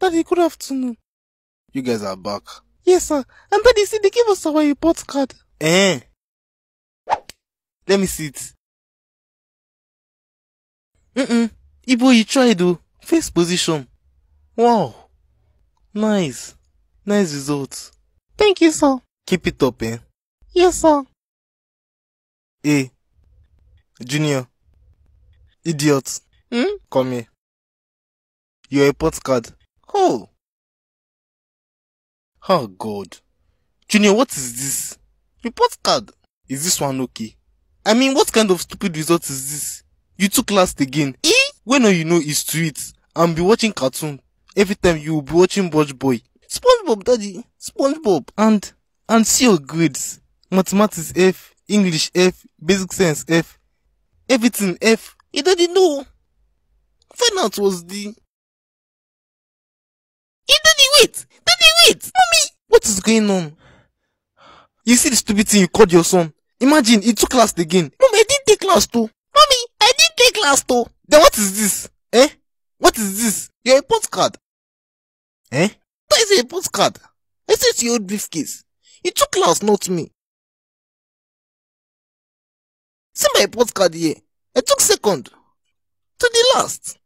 Daddy, good afternoon. You guys are back. Yes, sir. And Daddy, see, they gave us our report card. Eh? Let me see it. Mm-mm. Ibo, you tried, oh. First position. Wow. Nice. Nice results. Thank you, sir. Keep it up, eh? Yes, sir. Hey. Eh, Junior. Idiot. Hmm? Come here. Your report card. Oh. Oh God. Junior, what is this? Report card. Is this one okay? I mean, what kind of stupid result is this? You took last again. E? When all you know is to i and be watching cartoon. Every time you will be watching Budge Boy. SpongeBob, Daddy. SpongeBob. And, and see your grades. Mathematics F, English F, Basic Science F. Everything F. You didn't know. Final was the Daddy, wait! Daddy, wait! Mommy! What is going on? You see the stupid thing you called your son. Imagine, he took class again. Mommy, I didn't take class too. Mommy, I didn't take class too. Then what is this? Eh? What is this? Your report card. Eh? That is a report card. I said your old briefcase. You took class, not me. See my report card here. I took second. To the last.